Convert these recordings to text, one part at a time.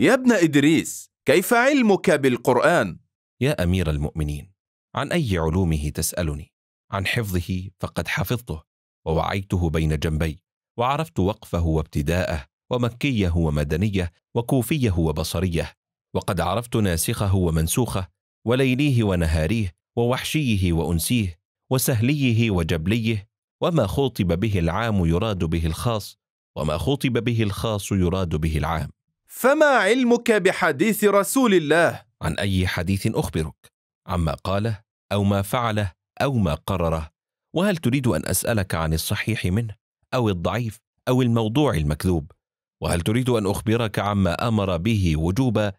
يا ابن إدريس كيف علمك بالقرآن؟ يا أمير المؤمنين عن أي علومه تسألني؟ عن حفظه فقد حفظته ووعيته بين جنبي وعرفت وقفه وابتداءه ومكيه ومدنيه وكوفيه وبصريه وقد عرفت ناسخه ومنسوخه وليليه ونهاريه ووحشيه وانسيه وسهليه وجبليه وما خوطب به العام يراد به الخاص وما خوطب به الخاص يراد به العام فما علمك بحديث رسول الله عن اي حديث اخبرك عما قاله او ما فعله او ما قرره وهل تريد ان اسالك عن الصحيح منه او الضعيف او الموضوع المكذوب وهل تريد ان اخبرك عما امر به وجوبا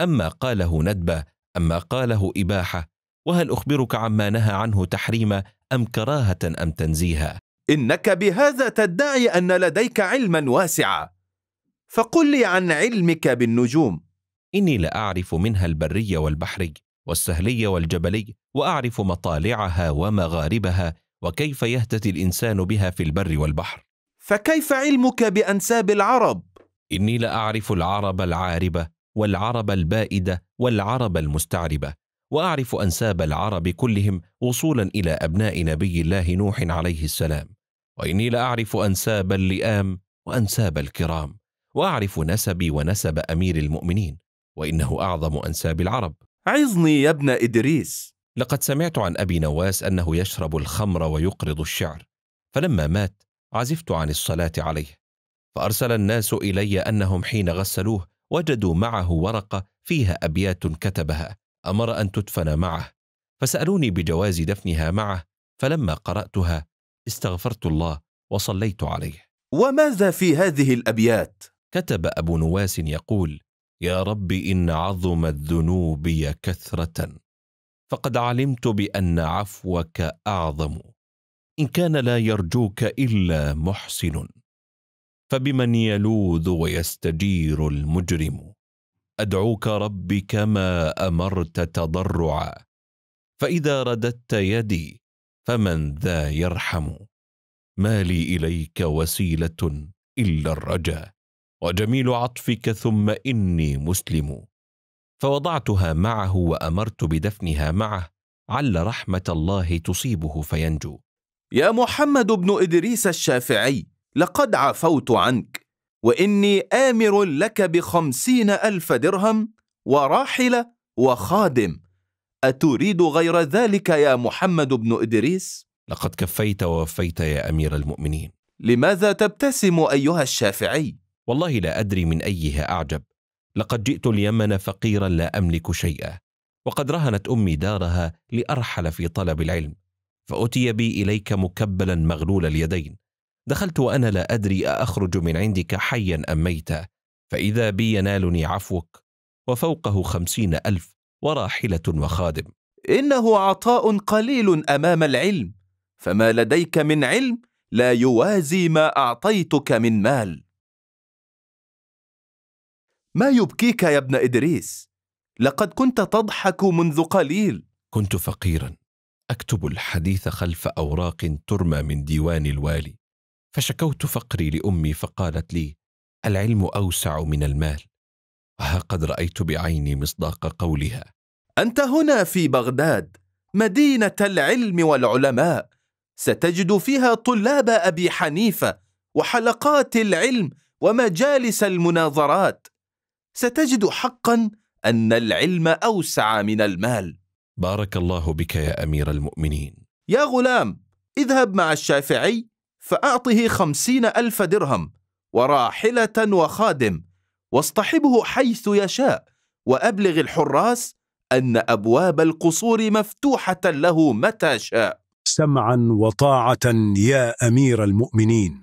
اما قاله ندبا اما قاله اباحه وهل اخبرك عما نهى عنه تحريما ام كراهه ام تنزيها انك بهذا تدعي ان لديك علما واسعا فقل لي عن علمك بالنجوم إني لأعرف منها البري والبحري والسهلي والجبلي وأعرف مطالعها ومغاربها وكيف يهتدي الإنسان بها في البر والبحر فكيف علمك بأنساب العرب؟ إني لأعرف العرب العاربة والعرب البائدة والعرب المستعربة وأعرف أنساب العرب كلهم وصولا إلى أبناء نبي الله نوح عليه السلام وإني لأعرف أنساب اللئام وأنساب الكرام وأعرف نسبي ونسب أمير المؤمنين وإنه أعظم أنساب العرب عظني يا ابن إدريس لقد سمعت عن أبي نواس أنه يشرب الخمر ويقرض الشعر فلما مات عزفت عن الصلاة عليه فأرسل الناس إلي أنهم حين غسلوه وجدوا معه ورقة فيها أبيات كتبها أمر أن تدفن معه فسألوني بجواز دفنها معه فلما قرأتها استغفرت الله وصليت عليه وماذا في هذه الأبيات؟ كتب أبو نواس يقول يا رب إن عظمت ذنوبي كثرة فقد علمت بأن عفوك أعظم إن كان لا يرجوك إلا محسن فبمن يلوذ ويستجير المجرم أدعوك رب كما أمرت تضرعا فإذا رددت يدي فمن ذا يرحم ما لي إليك وسيلة إلا الرجا وجميل عطفك ثم إني مسلم فوضعتها معه وأمرت بدفنها معه عل رحمة الله تصيبه فينجو يا محمد بن إدريس الشافعي لقد عفوت عنك وإني آمر لك بخمسين ألف درهم وراحلة وخادم أتريد غير ذلك يا محمد بن إدريس؟ لقد كفيت ووفيت يا أمير المؤمنين لماذا تبتسم أيها الشافعي؟ والله لا أدري من أيها أعجب لقد جئت اليمن فقيرا لا أملك شيئا وقد رهنت أمي دارها لأرحل في طلب العلم فأتي بي إليك مكبلا مغلول اليدين دخلت وأنا لا أدري أخرج من عندك حيا أم ميتا فإذا بي ينالني عفوك وفوقه خمسين ألف وراحلة وخادم إنه عطاء قليل أمام العلم فما لديك من علم لا يوازي ما أعطيتك من مال ما يبكيك يا ابن إدريس؟ لقد كنت تضحك منذ قليل كنت فقيرا أكتب الحديث خلف أوراق ترمى من ديوان الوالي فشكوت فقري لأمي فقالت لي العلم أوسع من المال وها قد رأيت بعيني مصداق قولها أنت هنا في بغداد مدينة العلم والعلماء ستجد فيها طلاب أبي حنيفة وحلقات العلم ومجالس المناظرات ستجد حقا أن العلم أوسع من المال بارك الله بك يا أمير المؤمنين يا غلام اذهب مع الشافعي فأعطه خمسين ألف درهم وراحلة وخادم واصطحبه حيث يشاء وأبلغ الحراس أن أبواب القصور مفتوحة له متى شاء سمعا وطاعة يا أمير المؤمنين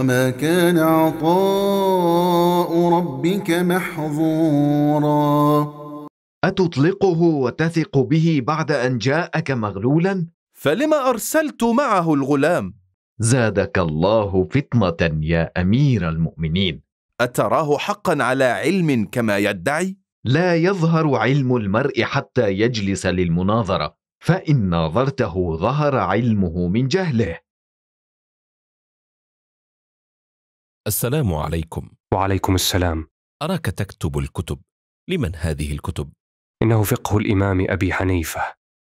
وما كان عطاء ربك محظورا أتطلقه وتثق به بعد أن جاءك مغلولا؟ فلما أرسلت معه الغلام؟ زادك الله فطنة يا أمير المؤمنين أتراه حقا على علم كما يدعي؟ لا يظهر علم المرء حتى يجلس للمناظرة فإن ناظرته ظهر علمه من جهله السلام عليكم وعليكم السلام أراك تكتب الكتب لمن هذه الكتب؟ إنه فقه الإمام أبي حنيفة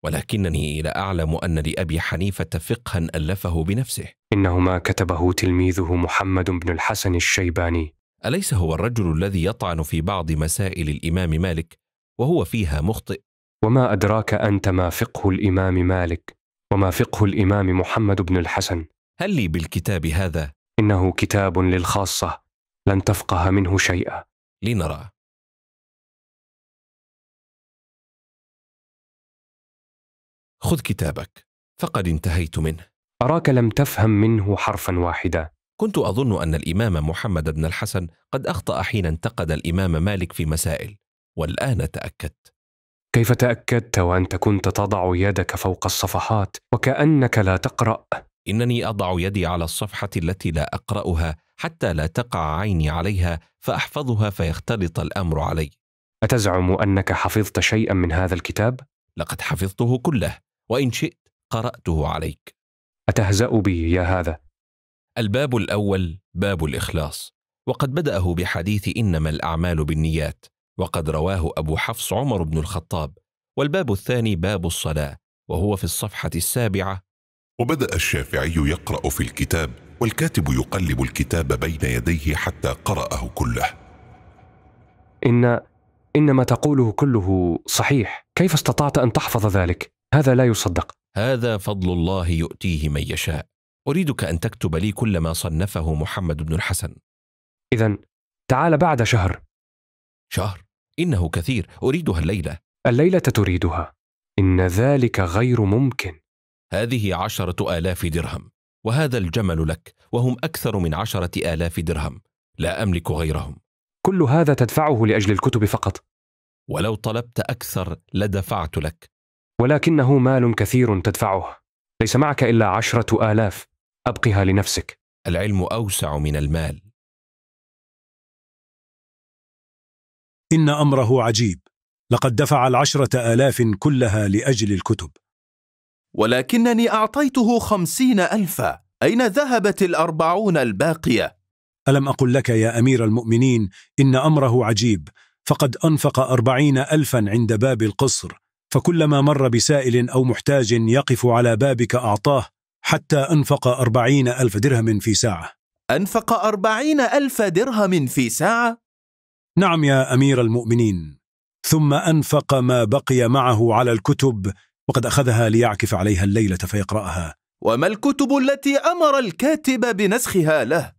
ولكنني لا أعلم أن لأبي حنيفة فقها ألفه بنفسه إنه ما كتبه تلميذه محمد بن الحسن الشيباني أليس هو الرجل الذي يطعن في بعض مسائل الإمام مالك وهو فيها مخطئ؟ وما أدراك أنت ما فقه الإمام مالك وما فقه الإمام محمد بن الحسن هل لي بالكتاب هذا إنه كتاب للخاصة لن تفقه منه شيئا لنرى خذ كتابك فقد انتهيت منه أراك لم تفهم منه حرفا واحدا كنت أظن أن الإمام محمد بن الحسن قد أخطأ حين انتقد الإمام مالك في مسائل والآن تأكدت كيف تأكدت وأنت كنت تضع يدك فوق الصفحات وكأنك لا تقرأ انني اضع يدي على الصفحه التي لا اقراها حتى لا تقع عيني عليها فاحفظها فيختلط الامر علي اتزعم انك حفظت شيئا من هذا الكتاب لقد حفظته كله وان شئت قراته عليك اتهزا بي يا هذا الباب الاول باب الاخلاص وقد بداه بحديث انما الاعمال بالنيات وقد رواه ابو حفص عمر بن الخطاب والباب الثاني باب الصلاه وهو في الصفحه السابعه وبدا الشافعي يقرا في الكتاب والكاتب يقلب الكتاب بين يديه حتى قراه كله ان ان ما تقوله كله صحيح كيف استطعت ان تحفظ ذلك هذا لا يصدق هذا فضل الله يؤتيه من يشاء اريدك ان تكتب لي كل ما صنفه محمد بن الحسن اذا تعال بعد شهر شهر انه كثير اريدها الليله الليله تريدها ان ذلك غير ممكن هذه عشرة آلاف درهم وهذا الجمل لك وهم أكثر من عشرة آلاف درهم لا أملك غيرهم كل هذا تدفعه لأجل الكتب فقط ولو طلبت أكثر لدفعت لك ولكنه مال كثير تدفعه ليس معك إلا عشرة آلاف أبقها لنفسك العلم أوسع من المال إن أمره عجيب لقد دفع العشرة آلاف كلها لأجل الكتب ولكنني أعطيته خمسين ألفا أين ذهبت الأربعون الباقية؟ ألم أقل لك يا أمير المؤمنين إن أمره عجيب فقد أنفق أربعين ألفا عند باب القصر فكلما مر بسائل أو محتاج يقف على بابك أعطاه حتى أنفق أربعين ألف درهم في ساعة أنفق أربعين ألف درهم في ساعة؟ نعم يا أمير المؤمنين ثم أنفق ما بقي معه على الكتب وقد أخذها ليعكف عليها الليلة فيقرأها وما الكتب التي أمر الكاتب بنسخها له؟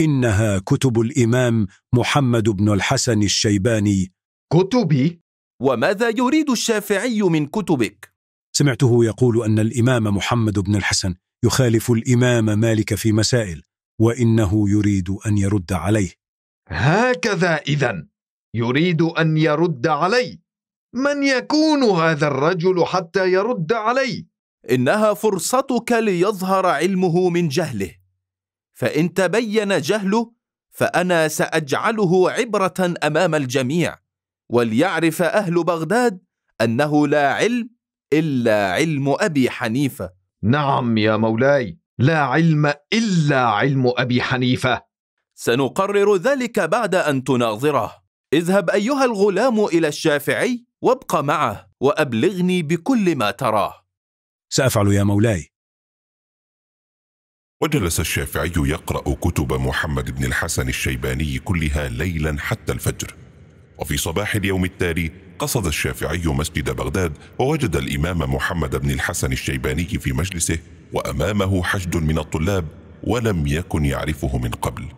إنها كتب الإمام محمد بن الحسن الشيباني كتبي؟ وماذا يريد الشافعي من كتبك؟ سمعته يقول أن الإمام محمد بن الحسن يخالف الإمام مالك في مسائل وإنه يريد أن يرد عليه هكذا إذا يريد أن يرد علي من يكون هذا الرجل حتى يرد علي انها فرصتك ليظهر علمه من جهله فان تبين جهله فانا ساجعله عبره امام الجميع وليعرف اهل بغداد انه لا علم الا علم ابي حنيفه نعم يا مولاي لا علم الا علم ابي حنيفه سنقرر ذلك بعد ان تناظره اذهب ايها الغلام الى الشافعي وابق معه وأبلغني بكل ما تراه سأفعل يا مولاي وجلس الشافعي يقرأ كتب محمد بن الحسن الشيباني كلها ليلا حتى الفجر وفي صباح اليوم التالي قصد الشافعي مسجد بغداد ووجد الإمام محمد بن الحسن الشيباني في مجلسه وأمامه حشد من الطلاب ولم يكن يعرفه من قبل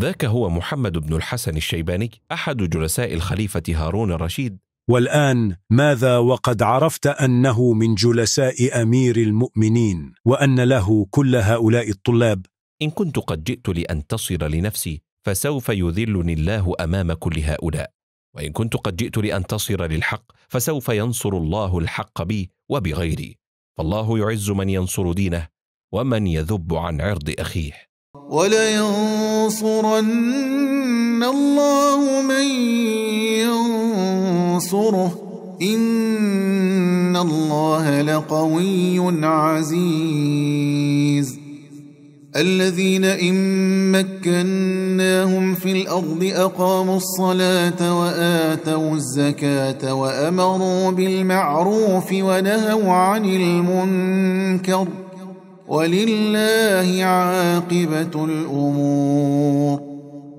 ذاك هو محمد بن الحسن الشيباني أحد جلساء الخليفة هارون الرشيد والآن ماذا وقد عرفت أنه من جلساء أمير المؤمنين وأن له كل هؤلاء الطلاب إن كنت قد جئت لأنتصر لنفسي فسوف يذلني الله أمام كل هؤلاء وإن كنت قد جئت لأنتصر للحق فسوف ينصر الله الحق بي وبغيري فالله يعز من ينصر دينه ومن يذب عن عرض أخيه ولينصرن الله من ينصره إن الله لقوي عزيز الذين إن مكناهم في الأرض أقاموا الصلاة وآتوا الزكاة وأمروا بالمعروف ونهوا عن المنكر ولله عاقبة الأمور